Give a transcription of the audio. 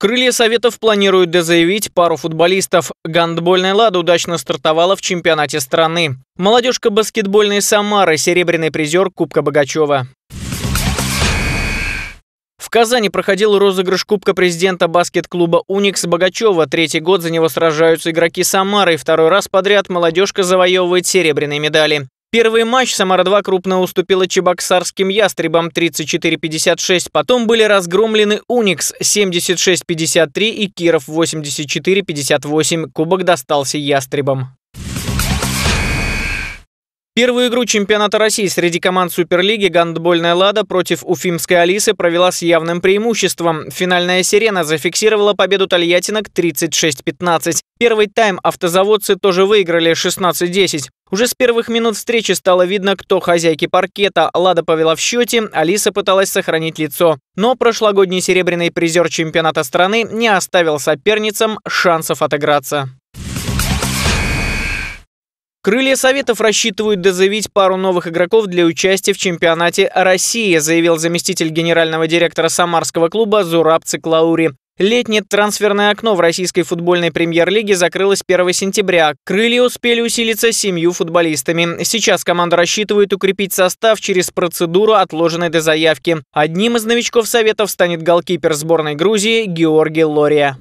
Крылья Советов планируют дозаявить пару футболистов. Гандбольная «Лада» удачно стартовала в чемпионате страны. Молодежка баскетбольной «Самары» – серебряный призер Кубка Богачева. В Казани проходил розыгрыш Кубка президента баскет-клуба «Уникс» Богачева. Третий год за него сражаются игроки Самары. второй раз подряд молодежка завоевывает серебряные медали. Первый матч Самара-2 крупно уступила чебоксарским «Ястребам» 34-56. Потом были разгромлены «Уникс» 76-53 и «Киров» 84-58. Кубок достался «Ястребам». Первую игру чемпионата России среди команд Суперлиги гандбольная «Лада» против уфимской «Алисы» провела с явным преимуществом. Финальная «Сирена» зафиксировала победу тольяттинок 36-15. Первый тайм автозаводцы тоже выиграли 16-10. Уже с первых минут встречи стало видно, кто хозяйки паркета. Лада повела в счете, Алиса пыталась сохранить лицо. Но прошлогодний серебряный призер чемпионата страны не оставил соперницам шансов отыграться. Крылья Советов рассчитывают дозавить пару новых игроков для участия в чемпионате России, заявил заместитель генерального директора Самарского клуба Зураб Циклаури. Летнее трансферное окно в российской футбольной премьер-лиге закрылось 1 сентября. Крылья успели усилиться семью футболистами. Сейчас команда рассчитывает укрепить состав через процедуру, отложенной до заявки. Одним из новичков Советов станет голкипер сборной Грузии Георгий Лория.